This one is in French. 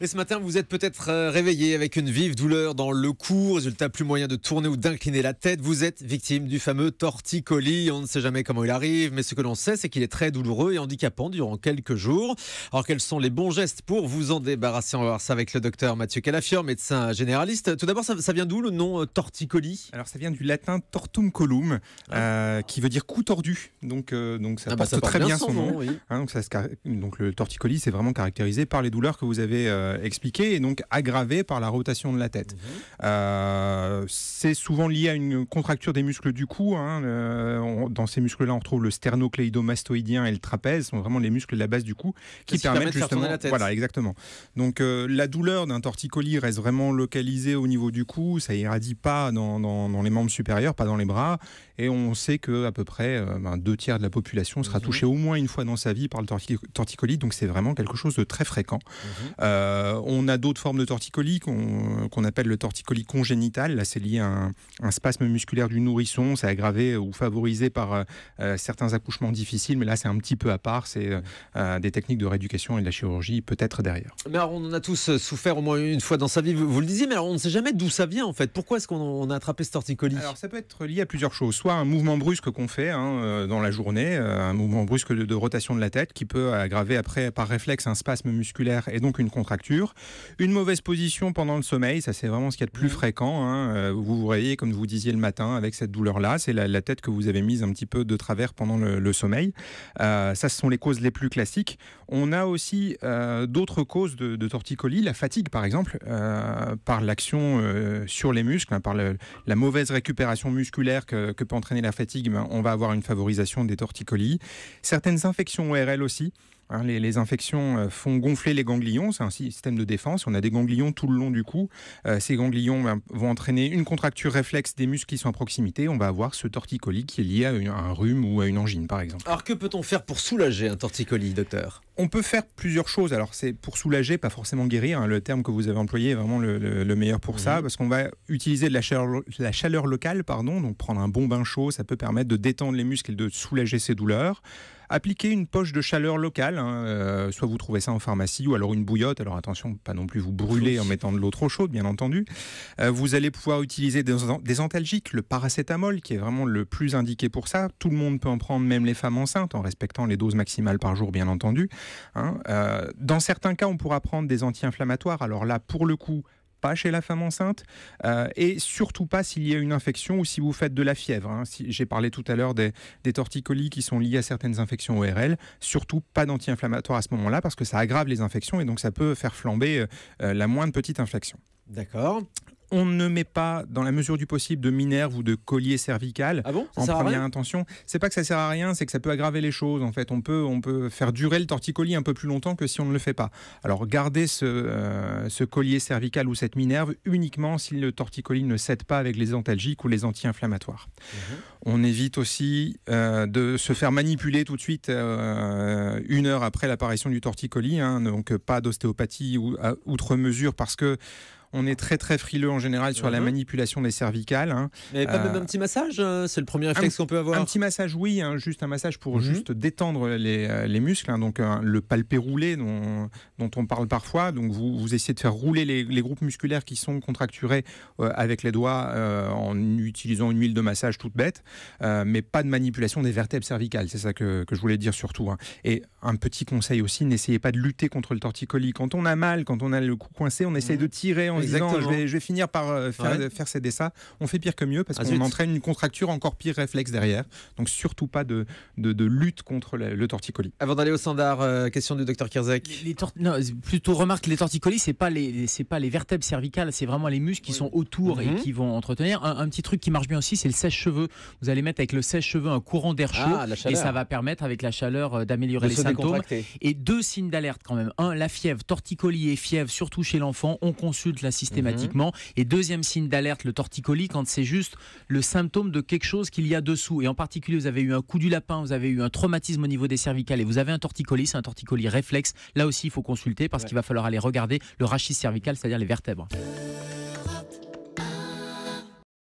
Et ce matin, vous êtes peut-être euh, réveillé avec une vive douleur dans le cou, résultat plus moyen de tourner ou d'incliner la tête. Vous êtes victime du fameux torticolis. On ne sait jamais comment il arrive, mais ce que l'on sait, c'est qu'il est très douloureux et handicapant durant quelques jours. Alors, quels sont les bons gestes pour vous en débarrasser On va voir ça avec le docteur Mathieu Calafior, médecin généraliste. Tout d'abord, ça, vient d'où le nom euh, torticolis Alors, ça vient du latin tortum colum, ah. euh, qui veut dire cou tordu. Donc, donc ça, ah bah, passe très bien, son nom. Hein, donc, le torticolis, c'est vraiment caractérisé par les douleurs que vous avez. Euh, expliqué, et donc aggravé par la rotation de la tête. Mhm. Euh, c'est souvent lié à une contracture des muscles du cou. Hein, euh, dans ces muscles-là, on retrouve le sternocleidomastoïdien et le trapèze, sont vraiment les muscles de la base du cou qui permettent justement. La Voilà, exactement. Donc la douleur d'un torticolis reste vraiment localisée au niveau du cou, ça irradie pas dans, les membres supérieurs, pas dans les bras, et on sait que à peu près ben, deux tiers de la population sera mhm. touchée au moins une fois dans sa vie par le torticolis, donc c'est vraiment quelque chose de très fréquent. Mhm. Euh, on a d'autres formes de torticolis qu'on appelle le torticolis congénital. Là, c'est lié à un, spasme musculaire du nourrisson. C'est aggravé ou favorisé par euh, euh, certains accouchements difficiles, mais là, c'est un petit peu à part. C'est des techniques de rééducation et de la chirurgie peut-être derrière. Mais on en a tous souffert au moins une fois dans sa vie, vous, le disiez, mais on ne sait jamais d'où ça vient en fait. Pourquoi est-ce qu'on a attrapé ce torticolis Alors, ça peut être lié à plusieurs choses. Soit un mouvement brusque qu'on fait hein, dans la journée, un mouvement brusque de, de rotation de la tête qui peut aggraver après par réflexe un spasme musculaire et donc une contraction une mauvaise position pendant le sommeil, ça c'est vraiment ce qu'il y a de plus mmh. fréquent. Hein. Euh, vous vous réveillez, comme vous disiez le matin, avec cette douleur-là, c'est la, tête que vous avez mise un petit peu de travers pendant le, sommeil. Euh, ça, ce sont les causes les plus classiques. On a aussi euh, d'autres causes de, de, torticolis, la fatigue par exemple, par l'action sur les muscles, hein, par la mauvaise récupération musculaire que, peut entraîner la fatigue, ben, on va avoir une favorisation des torticolis. Certaines infections ORL aussi. Hein, les, infections euh, font gonfler les ganglions, c'est un système de défense. On a des ganglions tout le long du cou. Euh, ces ganglions ben, vont entraîner une contracture réflexe des muscles qui sont à proximité. On va avoir ce torticolis qui est lié à, un rhume ou à une angine, par exemple. Alors que peut-on faire pour soulager un torticolis, docteur On peut faire plusieurs choses. Alors c'est pour soulager, pas forcément guérir. Hein. Le terme que vous avez employé est vraiment le, meilleur pour ça, mhm. parce qu'on va utiliser de la chaleur, locale, pardon, donc prendre un bon bain chaud, ça peut permettre de détendre les muscles et de soulager ces douleurs. Appliquez une poche de chaleur locale, hein, euh, soit vous trouvez ça en pharmacie ou alors une bouillotte. Alors attention, pas non plus vous brûler en mettant de l'eau trop chaude, bien entendu. Euh, vous allez pouvoir utiliser des, antalgiques, le paracétamol qui est vraiment le plus indiqué pour ça. Tout le monde peut en prendre, même les femmes enceintes, en respectant les doses maximales par jour, bien entendu. Hein. Euh, dans certains cas, on pourra prendre des anti-inflammatoires. Alors là, pour le coup, pas chez la femme enceinte euh, et surtout pas s'il y a une infection ou si vous faites de la fièvre. Hein. J'ai parlé tout à l'heure des, torticolis qui sont liés à certaines infections ORL. Surtout pas d'anti-inflammatoire à ce moment-là parce que ça aggrave les infections et donc ça peut faire flamber euh, euh, la moindre petite infection. D'accord on ne met pas, dans la mesure du possible, de minerve ou de collier cervical ah bon en première intention. C'est pas que ça sert à rien, c'est que ça peut aggraver les choses. En fait, on peut, on peut faire durer le torticolis un peu plus longtemps que si on ne le fait pas. Alors, gardez ce, euh, ce collier cervical ou cette minerve uniquement si le torticolis ne cède pas avec les antalgiques ou les anti-inflammatoires. Mmh on évite aussi euh, de se faire manipuler tout de suite euh, une heure après l'apparition du torticolis, hein, donc pas d'ostéopathie ou, outre mesure parce que on est très très frileux en général sur la mhm. manipulation des cervicales. Hein. Mais pas même euh, un petit massage, c'est le premier réflexe qu'on peut avoir. Un petit massage, oui, hein, juste un massage pour mhm. juste détendre les, muscles, donc le palpé roulé dont, dont, on parle parfois. Donc vous, vous essayez de faire rouler les, groupes musculaires qui sont contracturés avec les doigts en utilisant une huile de massage toute bête. Euh, mais pas de manipulation des vertèbres cervicales. C'est ça que, que, je voulais dire surtout. Hein. Et un petit conseil aussi, n'essayez pas de lutter contre le torticolis. Quand on a mal, quand on a le cou coincé, on essaye mmh. de tirer en disant je vais, je vais, finir par euh, faire, faire céder ça. On fait pire que mieux parce ah, qu'on entraîne une contracture encore pire réflexe derrière. Donc surtout pas de, de, lutte contre le, torticolis. Avant d'aller au standard, euh, question du docteur Kirzek. plutôt remarque, les torticolis, c'est pas les, c'est pas les vertèbres cervicales, c'est vraiment les muscles qui sont autour et mmh. qui vont entretenir. Un, petit truc qui marche bien aussi, c'est le sèche-cheveux vous allez mettre avec le sèche-cheveux un courant d'air ah, chaud et ça va permettre avec la chaleur euh, d'améliorer les symptômes. Et deux signes d'alerte quand même. Un, la fièvre, torticolis et fièvre, surtout chez l'enfant, on consulte là systématiquement. Mhm. Et deuxième signe d'alerte, le torticolis, quand c'est juste le symptôme de quelque chose qu'il y a dessous. Et en particulier, vous avez eu un coup du lapin, vous avez eu un traumatisme au niveau des cervicales et vous avez un torticolis, c'est un torticolis réflexe. Là aussi, il faut consulter parce qu'il va falloir aller regarder le rachis cervical, c'est-à-dire les vertèbres.